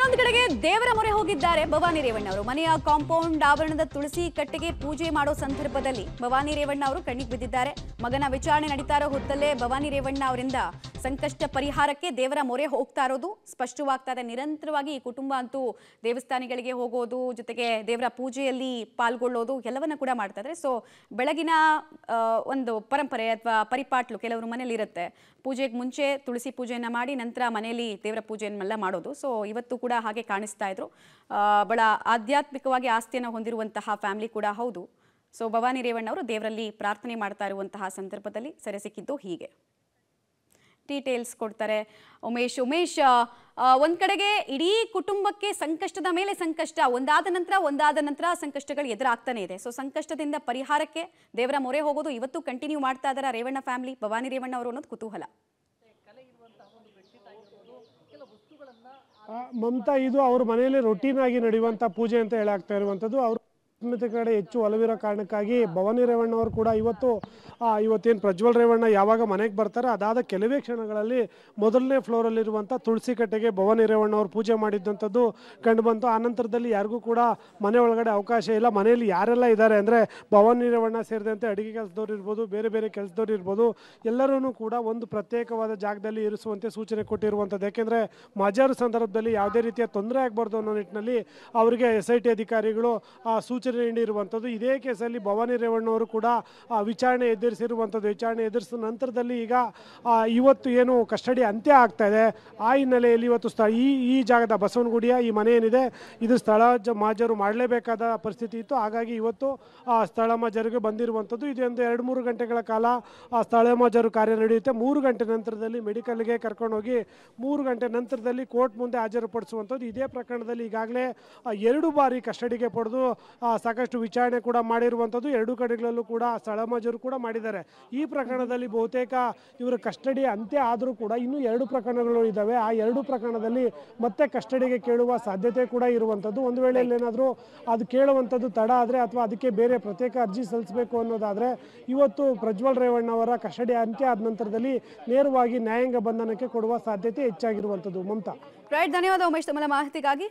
ಇನ್ನೊಂದು ಕಡೆಗೆ ದೇವರ ಮೊರೆ ಹೋಗಿದ್ದಾರೆ ಭವಾನಿ ರೇವಣ್ಣ ಅವರು ಮನೆಯ ಕಾಂಪೌಂಡ್ ಆವರಣದ ತುಳಸಿ ಕಟ್ಟೆಗೆ ಪೂಜೆ ಮಾಡೋ ಸಂದರ್ಭದಲ್ಲಿ ಭವಾನಿ ರೇವಣ್ಣ ಅವರು ಕಣ್ಣಿಗೆ ಬಿದ್ದಿದ್ದಾರೆ ಮಗನ ವಿಚಾರಣೆ ನಡೀತಾ ಇರೋ ಹೊತ್ತಲ್ಲೇ ಭವಾನಿ ರೇವಣ್ಣ ಅವರಿಂದ ಸಂಕಷ್ಟ ಪರಿಹಾರಕ್ಕೆ ದೇವರ ಮೊರೆ ಹೋಗ್ತಾ ಇರೋದು ಸ್ಪಷ್ಟವಾಗ್ತಾ ಇದೆ ನಿರಂತರವಾಗಿ ಈ ಕುಟುಂಬ ಅಂತೂ ದೇವಸ್ಥಾನಗಳಿಗೆ ಹೋಗೋದು ಜೊತೆಗೆ ದೇವರ ಪೂಜೆಯಲ್ಲಿ ಪಾಲ್ಗೊಳ್ಳೋದು ಎಲ್ಲವನ್ನ ಕೂಡ ಮಾಡ್ತಾ ಇದ್ದಾರೆ ಸೊ ಬೆಳಗಿನ ಒಂದು ಪರಂಪರೆ ಅಥವಾ ಪರಿಪಾಟ್ಲು ಕೆಲವರು ಮನೆಯಲ್ಲಿ ಇರುತ್ತೆ ಪೂಜೆಗೆ ಮುಂಚೆ ತುಳಸಿ ಪೂಜೆಯನ್ನ ಮಾಡಿ ನಂತರ ಮನೆಯಲ್ಲಿ ದೇವರ ಪೂಜೆಯನ್ನೆಲ್ಲ ಮಾಡೋದು ಸೊ ಇವತ್ತು ಕೂಡ ಕೂಡ ಹಾಗೆ ಕಾಣಿಸ್ತಾ ಇದ್ರು ಬಹಳ ಆಧ್ಯಾತ್ಮಿಕವಾಗಿ ಆಸ್ತಿಯನ್ನು ಹೊಂದಿರುವಂತಹ ಫ್ಯಾಮಿಲಿ ಕೂಡ ಹೌದು ಸೊ ಭವಾನಿ ರೇವಣ್ಣ ಅವರು ದೇವರಲ್ಲಿ ಪ್ರಾರ್ಥನೆ ಮಾಡ್ತಾ ಇರುವಂತಹ ಸಂದರ್ಭದಲ್ಲಿ ಸೆರೆ ಸಿಕ್ಕಿದ್ದು ಹೀಗೆ ಡೀಟೇಲ್ಸ್ ಕೊಡ್ತಾರೆ ಉಮೇಶ್ ಉಮೇಶ್ ಒಂದ್ ಕಡೆಗೆ ಇಡೀ ಕುಟುಂಬಕ್ಕೆ ಸಂಕಷ್ಟದ ಮೇಲೆ ಸಂಕಷ್ಟ ಒಂದಾದ ನಂತರ ಒಂದಾದ ನಂತರ ಸಂಕಷ್ಟಗಳು ಎದುರಾಗ್ತಾನೆ ಇದೆ ಸೊ ಸಂಕಷ್ಟದಿಂದ ಪರಿಹಾರಕ್ಕೆ ದೇವರ ಮೊರೆ ಹೋಗೋದು ಇವತ್ತು ಕಂಟಿನ್ಯೂ ಮಾಡ್ತಾ ಇದ್ದಾರೆ ರೇವಣ್ಣ ಫ್ಯಾಮಿಲಿ ಭವಾನಿ ರೇವಣ್ಣ ಅವರು ಅನ್ನೋದು ಕುತೂಹಲ ಮಮತಾ ಇದು ಅವ್ರ ಮನೆಯಲ್ಲಿ ರೊಟೀನ್ ಆಗಿ ನಡೆಯುವಂತ ಪೂಜೆ ಅಂತ ಹೇಳಾಗ್ತಾ ಇರುವಂತದ್ದು ಅವರು ಕಡೆ ಹೆಚ್ಚು ಒಲವಿರೋ ಕಾರಣಕ್ಕಾಗಿ ಭವಾನಿ ಅವರು ಕೂಡ ಇವತ್ತು ಇವತ್ತೇನು ಪ್ರಜ್ವಲ್ ರೇವಣ್ಣ ಯಾವಾಗ ಮನೆಗೆ ಬರ್ತಾರೆ ಅದಾದ ಕೆಲವೇ ಕ್ಷಣಗಳಲ್ಲಿ ಮೊದಲನೇ ಫ್ಲೋರಲ್ಲಿರುವಂಥ ತುಳಸಿ ಕಟ್ಟೆಗೆ ರೇವಣ್ಣ ಅವರು ಪೂಜೆ ಮಾಡಿದ್ದಂಥದ್ದು ಕಂಡುಬಂತು ಆ ನಂತರದಲ್ಲಿ ಯಾರಿಗೂ ಕೂಡ ಮನೆ ಒಳಗಡೆ ಅವಕಾಶ ಇಲ್ಲ ಮನೆಯಲ್ಲಿ ಯಾರೆಲ್ಲ ಇದ್ದಾರೆ ಅಂದರೆ ಭವಾನಿ ರೇವಣ್ಣ ಸೇರಿದಂತೆ ಅಡುಗೆ ಕೆಲಸದವ್ರು ಇರ್ಬೋದು ಬೇರೆ ಬೇರೆ ಕೆಲಸದವ್ರು ಇರ್ಬೋದು ಎಲ್ಲರೂ ಕೂಡ ಒಂದು ಪ್ರತ್ಯೇಕವಾದ ಜಾಗದಲ್ಲಿ ಇರಿಸುವಂತೆ ಸೂಚನೆ ಕೊಟ್ಟಿರುವಂಥದ್ದು ಯಾಕೆಂದರೆ ಮಜಾರು ಸಂದರ್ಭದಲ್ಲಿ ಯಾವುದೇ ರೀತಿಯ ತೊಂದರೆ ಆಗಬಾರ್ದು ಅನ್ನೋ ನಿಟ್ಟಿನಲ್ಲಿ ಅವರಿಗೆ ಎಸ್ ಐ ಟಿ ಅಧಿಕಾರಿಗಳು ಆ ಸೂಚನೆ ಎಚ್ಚರಿಕೆ ನೀಡಿರುವಂಥದ್ದು ಇದೇ ಕೇಸಲ್ಲಿ ಭವಾನಿ ರೇವಣ್ಣವರು ಕೂಡ ವಿಚಾರಣೆ ಎದುರಿಸಿರುವಂಥದ್ದು ವಿಚಾರಣೆ ಎದುರಿಸಿದ ನಂತರದಲ್ಲಿ ಈಗ ಇವತ್ತು ಏನು ಕಸ್ಟಡಿ ಅಂತ್ಯ ಆಗ್ತಾ ಇದೆ ಆ ಹಿನ್ನೆಲೆಯಲ್ಲಿ ಇವತ್ತು ಈ ಈ ಜಾಗದ ಬಸವನಗುಡಿಯ ಈ ಮನೆ ಏನಿದೆ ಇದು ಸ್ಥಳ ಮಾಜರು ಮಾಡಲೇಬೇಕಾದ ಪರಿಸ್ಥಿತಿ ಇತ್ತು ಹಾಗಾಗಿ ಇವತ್ತು ಸ್ಥಳ ಮಾಜರಿಗೆ ಬಂದಿರುವಂಥದ್ದು ಇದೊಂದು ಎರಡು ಮೂರು ಗಂಟೆಗಳ ಕಾಲ ಸ್ಥಳ ಮಾಜರು ಕಾರ್ಯ ನಡೆಯುತ್ತೆ ಮೂರು ಗಂಟೆ ನಂತರದಲ್ಲಿ ಮೆಡಿಕಲ್ಗೆ ಕರ್ಕೊಂಡೋಗಿ ಮೂರು ಗಂಟೆ ನಂತರದಲ್ಲಿ ಕೋರ್ಟ್ ಮುಂದೆ ಹಾಜರುಪಡಿಸುವಂಥದ್ದು ಇದೇ ಪ್ರಕರಣದಲ್ಲಿ ಈಗಾಗಲೇ ಎರಡು ಬಾರಿ ಕಸ್ಟಡಿಗೆ ಪಡೆದು ಸಾಕಷ್ಟು ವಿಚಾರಣೆ ಕೂಡ ಮಾಡಿರುವಂಥದ್ದು ಎರಡೂ ಕಡೆಗಳಲ್ಲೂ ಕೂಡ ಸ್ಥಳಮಾಜರು ಕೂಡ ಮಾಡಿದ್ದಾರೆ ಈ ಪ್ರಕರಣದಲ್ಲಿ ಬಹುತೇಕ ಇವರ ಕಸ್ಟಡಿ ಅಂತ್ಯ ಆದರೂ ಕೂಡ ಇನ್ನೂ ಎರಡು ಪ್ರಕರಣಗಳು ಇದ್ದಾವೆ ಆ ಎರಡು ಪ್ರಕರಣದಲ್ಲಿ ಮತ್ತೆ ಕಸ್ಟಡಿಗೆ ಕೇಳುವ ಸಾಧ್ಯತೆ ಕೂಡ ಇರುವಂಥದ್ದು ಒಂದು ವೇಳೆ ಏನಾದರೂ ಅದು ಕೇಳುವಂಥದ್ದು ತಡ ಆದರೆ ಅಥವಾ ಅದಕ್ಕೆ ಬೇರೆ ಪ್ರತ್ಯೇಕ ಅರ್ಜಿ ಸಲ್ಲಿಸಬೇಕು ಅನ್ನೋದಾದರೆ ಇವತ್ತು ಪ್ರಜ್ವಲ್ ರೇವಣ್ಣ ಅವರ ಕಸ್ಟಡಿ ಅಂತ್ಯ ಆದ ನಂತರದಲ್ಲಿ ನೇರವಾಗಿ ನ್ಯಾಯಾಂಗ ಬಂಧನಕ್ಕೆ ಕೊಡುವ ಸಾಧ್ಯತೆ ಹೆಚ್ಚಾಗಿರುವಂಥದ್ದು ಮಮತಾ ರೈಟ್ ಧನ್ಯವಾದ ಉಮೇಶ್ ತಮ್ಮ ಮಾಹಿತಿಗಾಗಿ